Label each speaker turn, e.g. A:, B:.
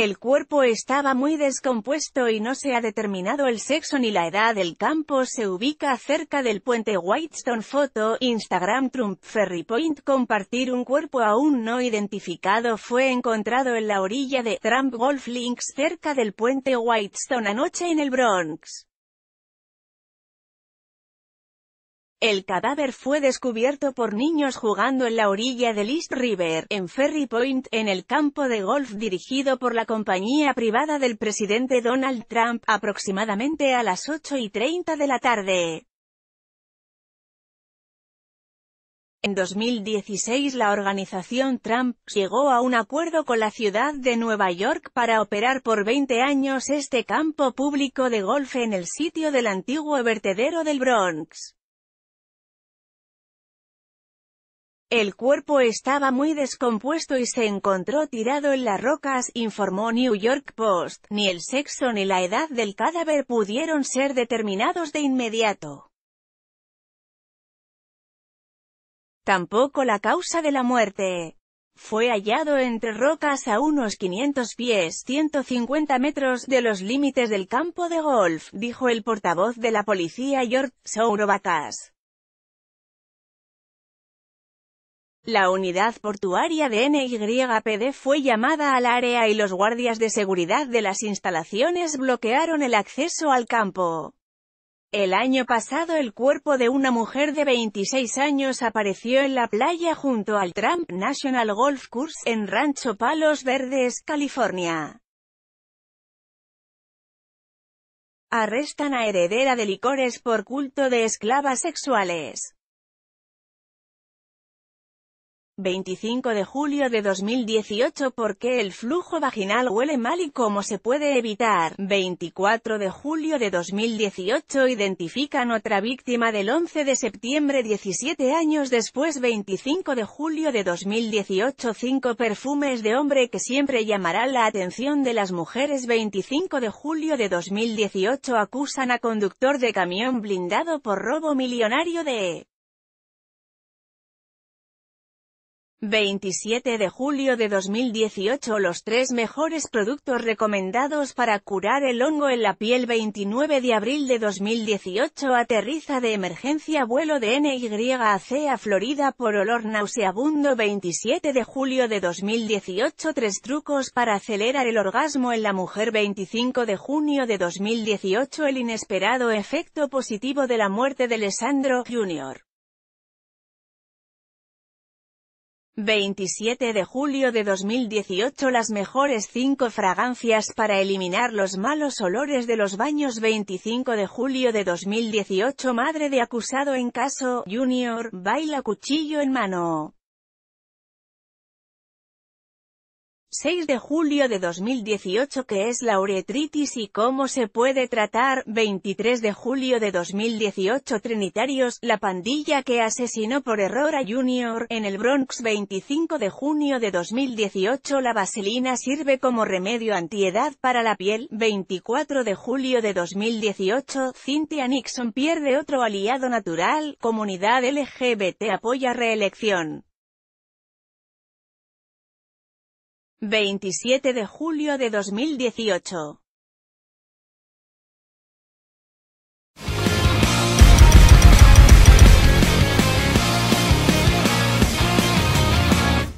A: El cuerpo estaba muy descompuesto y no se ha determinado el sexo ni la edad. El campo se ubica cerca del puente Whitestone Foto, Instagram Trump Ferry Point Compartir un cuerpo aún no identificado fue encontrado en la orilla de Trump Golf Links cerca del puente Whitestone anoche en el Bronx. El cadáver fue descubierto por niños jugando en la orilla del East River, en Ferry Point, en el campo de golf dirigido por la compañía privada del presidente Donald Trump, aproximadamente a las 8 y 30 de la tarde. En 2016 la organización Trump llegó a un acuerdo con la ciudad de Nueva York para operar por 20 años este campo público de golf en el sitio del antiguo vertedero del Bronx. El cuerpo estaba muy descompuesto y se encontró tirado en las rocas, informó New York Post. Ni el sexo ni la edad del cadáver pudieron ser determinados de inmediato. Tampoco la causa de la muerte. Fue hallado entre rocas a unos 500 pies 150 metros de los límites del campo de golf, dijo el portavoz de la policía George Sourovacas. La unidad portuaria de NYPD fue llamada al área y los guardias de seguridad de las instalaciones bloquearon el acceso al campo. El año pasado el cuerpo de una mujer de 26 años apareció en la playa junto al Trump National Golf Course en Rancho Palos Verdes, California. Arrestan a heredera de licores por culto de esclavas sexuales. 25 de julio de 2018 ¿Por qué el flujo vaginal huele mal y cómo se puede evitar? 24 de julio de 2018 Identifican otra víctima del 11 de septiembre 17 años después 25 de julio de 2018 5 perfumes de hombre que siempre llamarán la atención de las mujeres 25 de julio de 2018 acusan a conductor de camión blindado por robo millonario de 27 de julio de 2018 Los tres mejores productos recomendados para curar el hongo en la piel 29 de abril de 2018 Aterriza de emergencia vuelo de NYC a Florida por olor nauseabundo 27 de julio de 2018 Tres trucos para acelerar el orgasmo en la mujer 25 de junio de 2018 El inesperado efecto positivo de la muerte de Alessandro Jr. 27 de julio de 2018 Las mejores 5 fragancias para eliminar los malos olores de los baños 25 de julio de 2018 Madre de acusado en caso, Junior, baila cuchillo en mano 6 de julio de 2018 que es la uretritis y cómo se puede tratar? 23 de julio de 2018 Trinitarios, la pandilla que asesinó por error a Junior, en el Bronx 25 de junio de 2018 La vaselina sirve como remedio antiedad para la piel 24 de julio de 2018 Cynthia Nixon pierde otro aliado natural, comunidad LGBT apoya reelección 27 de julio de 2018